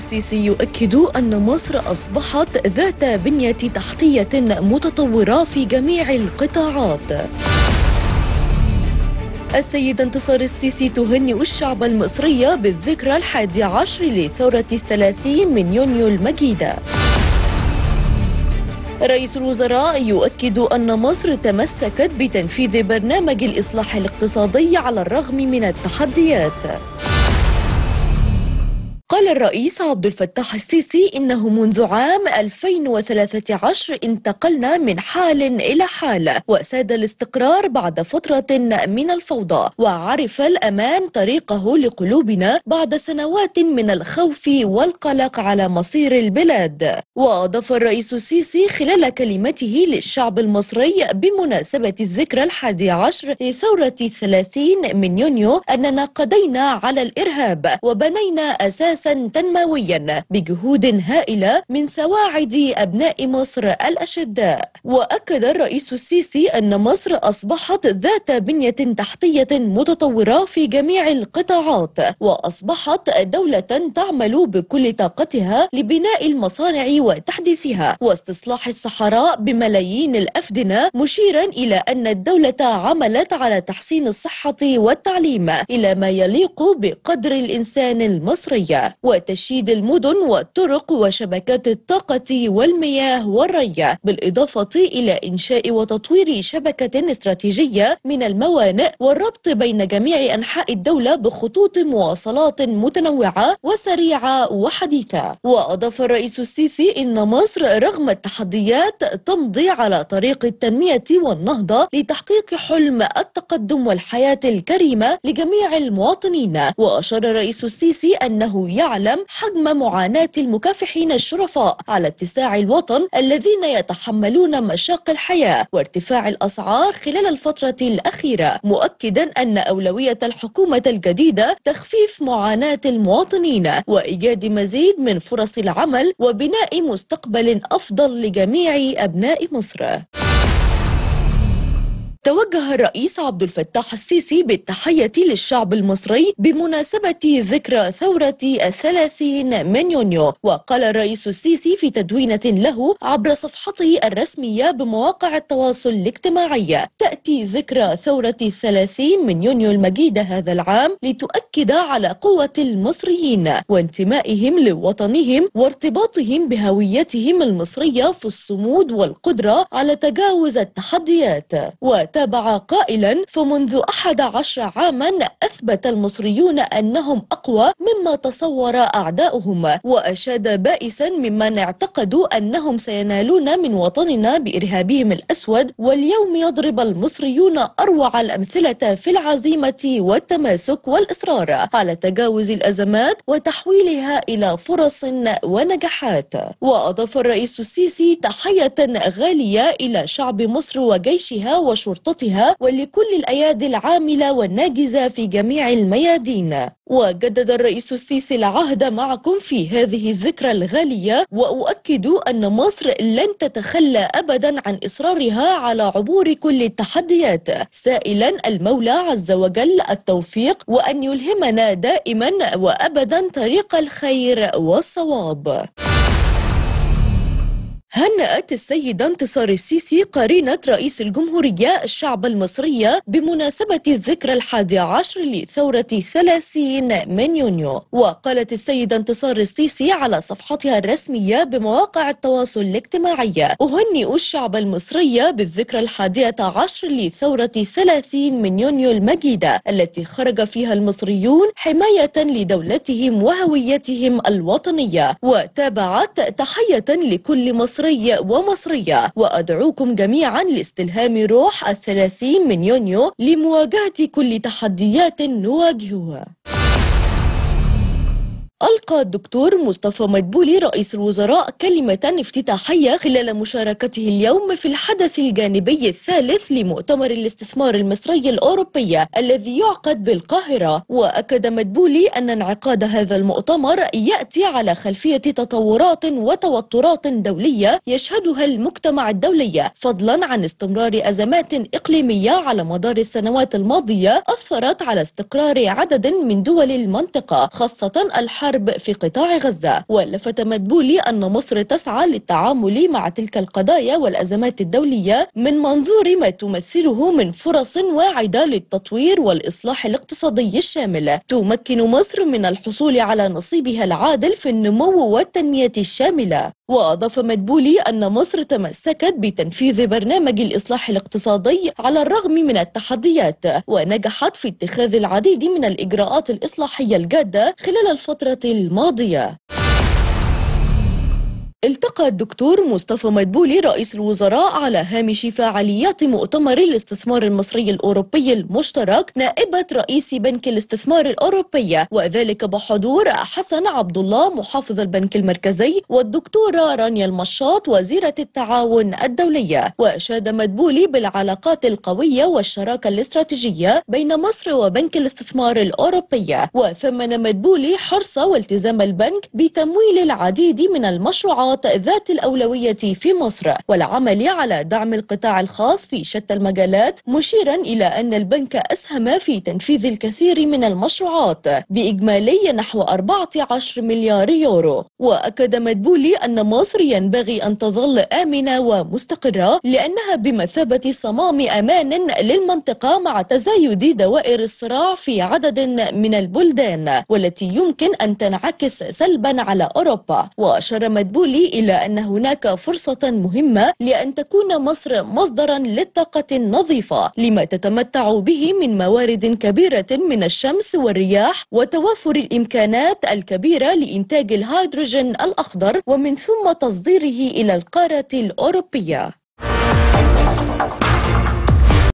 السيسي يؤكد أن مصر أصبحت ذات بنية تحتية متطورة في جميع القطاعات السيد انتصار السيسي تهنئ الشعب المصري بالذكرى الحادي عشر لثورة الثلاثين من يونيو المجيدة رئيس الوزراء يؤكد أن مصر تمسكت بتنفيذ برنامج الإصلاح الاقتصادي على الرغم من التحديات قال الرئيس عبد الفتاح السيسي إنه منذ عام 2013 انتقلنا من حال إلى حال وساد الاستقرار بعد فترة من الفوضى وعرف الأمان طريقه لقلوبنا بعد سنوات من الخوف والقلق على مصير البلاد وأضاف الرئيس السيسي خلال كلمته للشعب المصري بمناسبة الذكرى الحادي عشر لثورة 30 من يونيو أننا قضينا على الإرهاب وبنينا أساسا تنمويا بجهود هائلة من سواعد أبناء مصر الأشداء وأكد الرئيس السيسي أن مصر أصبحت ذات بنية تحتية متطورة في جميع القطاعات وأصبحت دولة تعمل بكل طاقتها لبناء المصانع وتحديثها واستصلاح الصحراء بملايين الأفدنة مشيرا إلى أن الدولة عملت على تحسين الصحة والتعليم إلى ما يليق بقدر الإنسان المصري وتشييد المدن والطرق وشبكات الطاقة والمياه والري بالإضافة إلى إنشاء وتطوير شبكة استراتيجية من الموانئ والربط بين جميع أنحاء الدولة بخطوط مواصلات متنوعة وسريعة وحديثة وأضاف الرئيس السيسي إن مصر رغم التحديات تمضي على طريق التنمية والنهضة لتحقيق حلم التقدم والحياة الكريمة لجميع المواطنين وأشار الرئيس السيسي أنه يعلم حجم معاناة المكافحين الشرفاء على اتساع الوطن الذين يتحملون مشاق الحياة وارتفاع الأسعار خلال الفترة الأخيرة مؤكدا أن أولوية الحكومة الجديدة تخفيف معاناة المواطنين وإيجاد مزيد من فرص العمل وبناء مستقبل أفضل لجميع أبناء مصر توجه الرئيس عبد الفتاح السيسي بالتحية للشعب المصري بمناسبة ذكرى ثورة الثلاثين من يونيو وقال الرئيس السيسي في تدوينة له عبر صفحته الرسمية بمواقع التواصل الاجتماعي تأتي ذكرى ثورة الثلاثين من يونيو المجيدة هذا العام لتؤكد على قوة المصريين وانتمائهم لوطنهم وارتباطهم بهويتهم المصرية في الصمود والقدرة على تجاوز التحديات تابع قائلا فمنذ أحد عشر عاما أثبت المصريون أنهم أقوى مما تصور أعداؤهم وأشاد بائسا ممن اعتقدوا أنهم سينالون من وطننا بإرهابهم الأسود واليوم يضرب المصريون أروع الأمثلة في العزيمة والتماسك والإصرار على تجاوز الأزمات وتحويلها إلى فرص ونجاحات وأضاف الرئيس السيسي تحية غالية إلى شعب مصر وجيشها وشرطها وشرطتها ولكل الأيادي العاملة والناجزة في جميع الميادين وجدد الرئيس السيسي العهد معكم في هذه الذكرى الغالية وأؤكد أن مصر لن تتخلى أبدا عن إصرارها على عبور كل التحديات سائلا المولى عز وجل التوفيق وأن يلهمنا دائما وأبدا طريق الخير والصواب هنأت السيدة انتصار السيسي قرينة رئيس الجمهورية الشعب المصرية بمناسبة الذكرى الحادي عشر لثورة 30 من يونيو وقالت السيدة انتصار السيسي على صفحتها الرسمية بمواقع التواصل الاجتماعي أهنئ الشعب المصري بالذكرى الحادية عشر لثورة 30 من يونيو المجيدة التي خرج فيها المصريون حماية لدولتهم وهويتهم الوطنية وتابعت تحية لكل مصري عربية ومصرية وأدعوكم جميعا لاستلهام روح الثلاثين من يونيو لمواجهة كل تحديات نواجهها ألقى الدكتور مصطفى مدبولي رئيس الوزراء كلمة افتتاحية خلال مشاركته اليوم في الحدث الجانبي الثالث لمؤتمر الاستثمار المصري الأوروبي الذي يعقد بالقاهرة وأكد مدبولي أن انعقاد هذا المؤتمر يأتي على خلفية تطورات وتوترات دولية يشهدها المجتمع الدولي فضلا عن استمرار أزمات إقليمية على مدار السنوات الماضية أثرت على استقرار عدد من دول المنطقة خاصة الحال الحرب في قطاع غزة ولفت مدبولي أن مصر تسعى للتعامل مع تلك القضايا والأزمات الدولية من منظور ما تمثله من فرص واعدة للتطوير والإصلاح الاقتصادي الشامل تمكن مصر من الحصول على نصيبها العادل في النمو والتنمية الشاملة وأضاف مدبولي أن مصر تمسكت بتنفيذ برنامج الإصلاح الاقتصادي على الرغم من التحديات ونجحت في اتخاذ العديد من الإجراءات الإصلاحية الجادة خلال الفترة الماضية التقى الدكتور مصطفى مدبولي رئيس الوزراء على هامش فعاليات مؤتمر الاستثمار المصري الأوروبي المشترك نائبة رئيس بنك الاستثمار الأوروبي وذلك بحضور حسن عبد الله محافظ البنك المركزي والدكتورة رانيا المشاط وزيرة التعاون الدولية وأشاد مدبولي بالعلاقات القوية والشراكة الاستراتيجية بين مصر وبنك الاستثمار الأوروبي وثمن مدبولي حرص والتزام البنك بتمويل العديد من المشروعات القطاعات ذات الأولوية في مصر والعمل على دعم القطاع الخاص في شتى المجالات مشيرا إلى أن البنك أسهم في تنفيذ الكثير من المشروعات بإجمالي نحو 14 مليار يورو وأكد مدبولي أن مصر ينبغي أن تظل آمنة ومستقرة لأنها بمثابة صمام أمان للمنطقة مع تزايد دوائر الصراع في عدد من البلدان والتي يمكن أن تنعكس سلبا على أوروبا وأشار مدبولي إلى أن هناك فرصة مهمة لأن تكون مصر مصدرا للطاقة النظيفة لما تتمتع به من موارد كبيرة من الشمس والرياح وتوافر الإمكانات الكبيرة لإنتاج الهيدروجين الأخضر ومن ثم تصديره إلى القارة الأوروبية